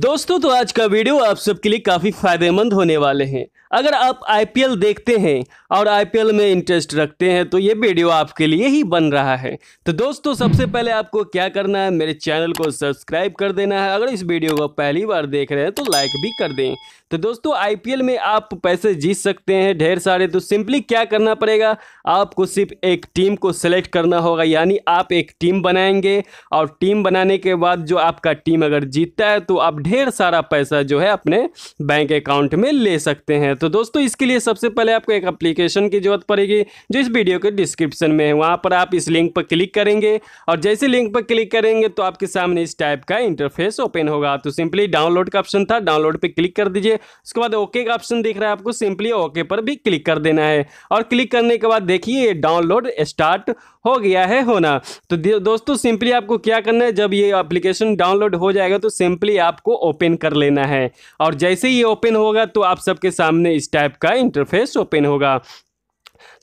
दोस्तों तो आज का वीडियो आप सबके लिए काफी फायदेमंद होने वाले हैं अगर आप आई देखते हैं और आई में इंटरेस्ट रखते हैं तो ये वीडियो आपके लिए ही बन रहा है तो दोस्तों सबसे पहले आपको क्या करना है मेरे चैनल को सब्सक्राइब कर देना है अगर इस वीडियो को पहली बार देख रहे हैं तो लाइक भी कर दें तो दोस्तों आई में आप पैसे जीत सकते हैं ढेर सारे तो सिंपली क्या करना पड़ेगा आपको सिर्फ एक टीम को सेलेक्ट करना होगा यानी आप एक टीम बनाएंगे और टीम बनाने के बाद जो आपका टीम अगर जीतता है तो आप ढेर सारा पैसा जो है अपने बैंक अकाउंट में ले सकते हैं तो दोस्तों इसके लिए सबसे पहले आपको एक एप्लीकेशन की जरूरत पड़ेगी जो इस वीडियो के डिस्क्रिप्शन में है वहाँ पर आप इस लिंक पर क्लिक करेंगे और जैसे लिंक पर क्लिक करेंगे तो आपके सामने इस टाइप का इंटरफेस ओपन होगा तो सिंपली डाउनलोड का ऑप्शन था डाउनलोड पर क्लिक कर दीजिए उसके बाद ओके का ऑप्शन दिख रहा है आपको सिंपली ओके पर भी क्लिक कर देना है और क्लिक करने के बाद देखिए डाउनलोड स्टार्ट हो गया है होना तो दोस्तों सिंपली आपको क्या करना है जब ये एप्लीकेशन डाउनलोड हो जाएगा तो सिंपली आपको ओपन कर लेना है और जैसे ही ओपन होगा तो आप सबके सामने इस टाइप का इंटरफेस ओपन होगा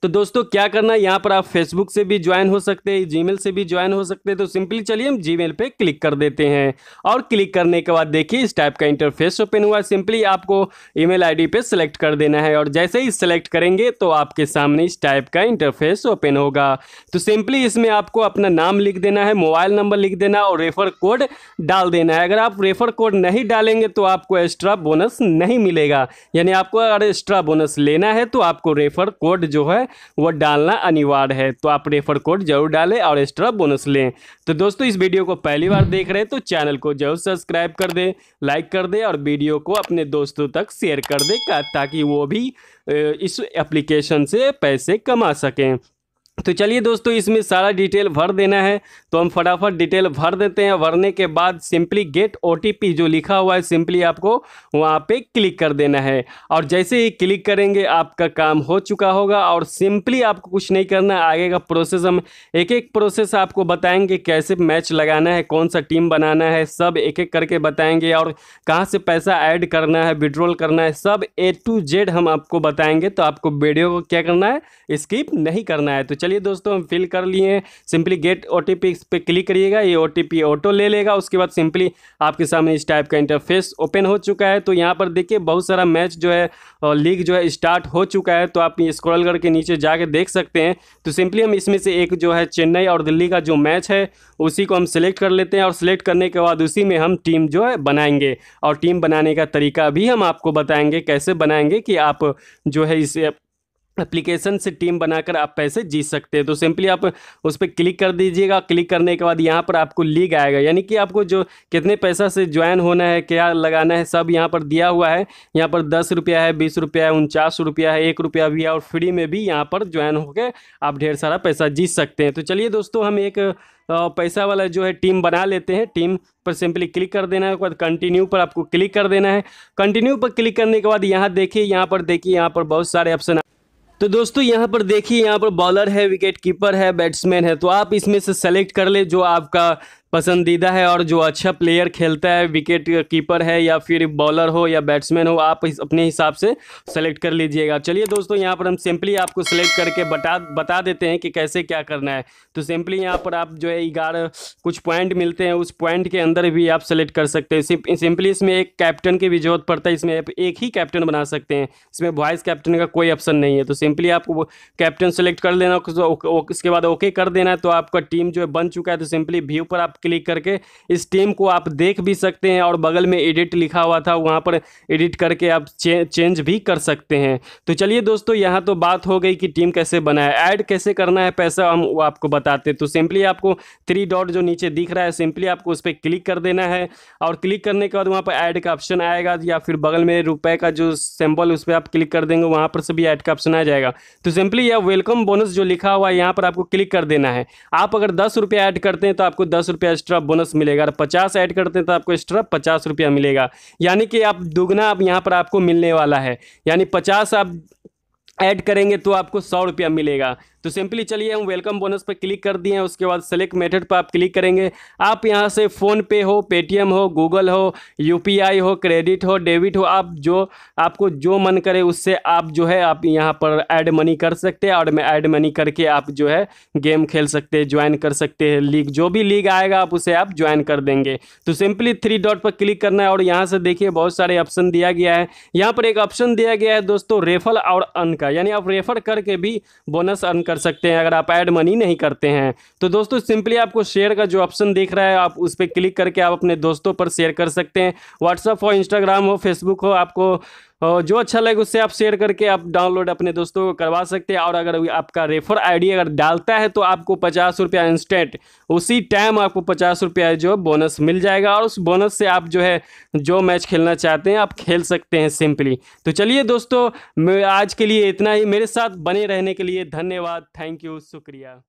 तो दोस्तों क्या करना है यहाँ पर आप फेसबुक से भी ज्वाइन हो सकते हैं जीमेल से भी ज्वाइन हो सकते हैं तो सिंपली चलिए हम जीमेल पे क्लिक कर देते हैं और क्लिक करने के बाद देखिए इस टाइप का इंटरफेस ओपन हुआ सिंपली आपको ईमेल आईडी पे सेलेक्ट कर देना है और जैसे ही सिलेक्ट करेंगे तो आपके सामने इस टाइप का इंटरफेस ओपन होगा तो सिंपली इसमें आपको अपना नाम लिख देना है मोबाइल नंबर लिख देना और रेफर कोड डाल देना है अगर आप रेफर कोड नहीं डालेंगे तो आपको एक्स्ट्रा बोनस नहीं मिलेगा यानी आपको अगर एक्स्ट्रा बोनस लेना है तो आपको रेफर कोड जो है वह डालना अनिवार्य है तो आप रेफर कोड जरूर डालें और एक्स्ट्रा बोनस लें तो दोस्तों इस वीडियो को पहली बार देख रहे हैं तो चैनल को जरूर सब्सक्राइब कर दें लाइक कर दें और वीडियो को अपने दोस्तों तक शेयर कर दें ताकि वो भी इस एप्लीकेशन से पैसे कमा सकें तो चलिए दोस्तों इसमें सारा डिटेल भर देना है तो हम फटाफट डिटेल भर देते हैं भरने के बाद सिंपली गेट ओ जो लिखा हुआ है सिंपली आपको वहाँ पे क्लिक कर देना है और जैसे ही क्लिक करेंगे आपका काम हो चुका होगा और सिंपली आपको कुछ नहीं करना आगे का प्रोसेस हम एक एक प्रोसेस आपको बताएंगे कैसे मैच लगाना है कौन सा टीम बनाना है सब एक एक करके बताएंगे और कहाँ से पैसा ऐड करना है विड्रॉल करना है सब ए टू जेड हम आपको बताएंगे तो आपको वीडियो को क्या करना है स्किप नहीं करना है तो चलिए दोस्तों हम फिल कर लिए हैं simply get O T P पे क्लिक करिएगा ये ओ टी पी ऑटो ले लेगा उसके बाद सिंपली आपके सामने इस टाइप का इंटरफेस ओपन हो चुका है तो यहाँ पर देखिए बहुत सारा मैच जो है लीग जो है स्टार्ट हो चुका है तो आप ये स्क्रॉल करके नीचे जाके देख सकते हैं तो सिंपली हम इसमें से एक जो है चेन्नई और दिल्ली का जो मैच है उसी को हम सिलेक्ट कर लेते हैं और सिलेक्ट करने के बाद उसी में हम टीम जो है बनाएंगे और टीम बनाने का तरीका भी हम आपको बताएंगे कैसे बनाएंगे कि आप जो है इसे एप्लीकेशन से टीम बनाकर आप पैसे जीत सकते हैं तो सिंपली आप उस पर क्लिक कर दीजिएगा क्लिक करने के बाद यहाँ पर आपको लीग आएगा यानी कि आपको जो कितने पैसा से ज्वाइन होना है क्या लगाना है सब यहाँ पर दिया हुआ है यहाँ पर दस रुपया है बीस रुपया है उनचास रुपया है एक रुपया भी है और फ्री में भी यहाँ पर ज्वाइन होकर आप ढेर सारा पैसा जीत सकते हैं तो चलिए दोस्तों हम एक पैसा वाला जो है टीम बना लेते हैं टीम पर सिंपली क्लिक कर देना है उसके बाद कंटिन्यू पर आपको क्लिक कर देना है कंटिन्यू पर क्लिक करने के बाद यहाँ देखिए यहाँ पर देखिए यहाँ पर बहुत सारे ऑप्शन तो दोस्तों यहाँ पर देखिए यहाँ पर बॉलर है विकेट कीपर है बैट्समैन है तो आप इसमें से सेलेक्ट कर ले जो आपका पसंदीदा है और जो अच्छा प्लेयर खेलता है विकेट कीपर है या फिर बॉलर हो या बैट्समैन हो आप अपने हिसाब से सेलेक्ट कर लीजिएगा चलिए दोस्तों यहाँ पर हम सिंपली आपको सेलेक्ट करके बता बता देते हैं कि कैसे क्या करना है तो सिंपली यहाँ पर आप जो है ग्यारह कुछ पॉइंट मिलते हैं उस पॉइंट के अंदर भी आप सेलेक्ट कर सकते हैं सिंपली इसमें एक कैप्टन की भी जरूरत पड़ता है इसमें आप एक ही कैप्टन बना सकते हैं इसमें वाइस कैप्टन का कोई ऑप्शन नहीं है तो सिंपली आपको कैप्टन सेलेक्ट कर लेना उसके बाद ओके कर देना है तो आपका टीम जो है बन चुका है तो सिंपली व्यू पर आप क्लिक करके इस टीम को आप देख भी सकते हैं और बगल में एडिट लिखा हुआ था वहाँ पर एडिट करके आप चे, चेंज भी कर सकते हैं तो चलिए दोस्तों यहाँ तो बात हो गई कि टीम कैसे बनाए ऐड कैसे करना है पैसा हम वो आपको बताते तो सिंपली आपको थ्री डॉट जो नीचे दिख रहा है सिंपली आपको उस पर क्लिक कर देना है और क्लिक करने के बाद वहाँ पर ऐड का ऑप्शन आएगा या फिर बगल में रुपए का जो सिंबल उस पर आप क्लिक कर देंगे वहाँ पर से भी ऐड का ऑप्शन आ जाएगा तो सिंपली यह वेलकम बोनस जो लिखा हुआ है यहाँ पर आपको क्लिक कर देना है आप अगर दस रुपये ऐड करते हैं तो आपको दस रुपये का एक्स्ट्रा बोनस मिलेगा और पचास ऐड करते हैं तो आपको एक्स्ट्रा पचास रुपया मिलेगा यानी कि आप दुगना अब यहाँ पर आपको मिलने वाला है यानी पचास आप ऐड करेंगे तो आपको सौ रुपया मिलेगा तो सिंपली चलिए हम वेलकम बोनस पर क्लिक कर दिए हैं उसके बाद सेलेक्ट मेथड पर आप क्लिक करेंगे आप यहाँ से फ़ोन पे हो पेटीएम हो गूगल हो यूपीआई हो क्रेडिट हो डेबिट हो आप जो आपको जो मन करे उससे आप जो है आप यहाँ पर ऐड मनी कर सकते हैं और मैं ऐड मनी करके आप जो है गेम खेल सकते हैं ज्वाइन कर सकते हैं लीग जो भी लीग आएगा आप उसे आप ज्वाइन कर देंगे तो सिंपली थ्री डॉट पर क्लिक करना है और यहाँ से देखिए बहुत सारे ऑप्शन दिया गया है यहाँ पर एक ऑप्शन दिया गया है दोस्तों रेफर और अन का यानी आप रेफर करके भी बोनस अन कर सकते हैं अगर आप ऐड मनी नहीं करते हैं तो दोस्तों सिंपली आपको शेयर का जो ऑप्शन दिख रहा है आप उस पर क्लिक करके आप अपने दोस्तों पर शेयर कर सकते हैं व्हाट्सअप हो इंस्टाग्राम हो फेसबुक हो आपको और जो अच्छा लगे उससे आप शेयर करके आप डाउनलोड अपने दोस्तों को करवा सकते हैं और अगर आपका रेफर आईडी अगर डालता है तो आपको पचास रुपया इंस्टेंट उसी टाइम आपको पचास रुपया जो बोनस मिल जाएगा और उस बोनस से आप जो है जो मैच खेलना चाहते हैं आप खेल सकते हैं सिंपली तो चलिए दोस्तों आज के लिए इतना ही मेरे साथ बने रहने के लिए धन्यवाद थैंक यू शुक्रिया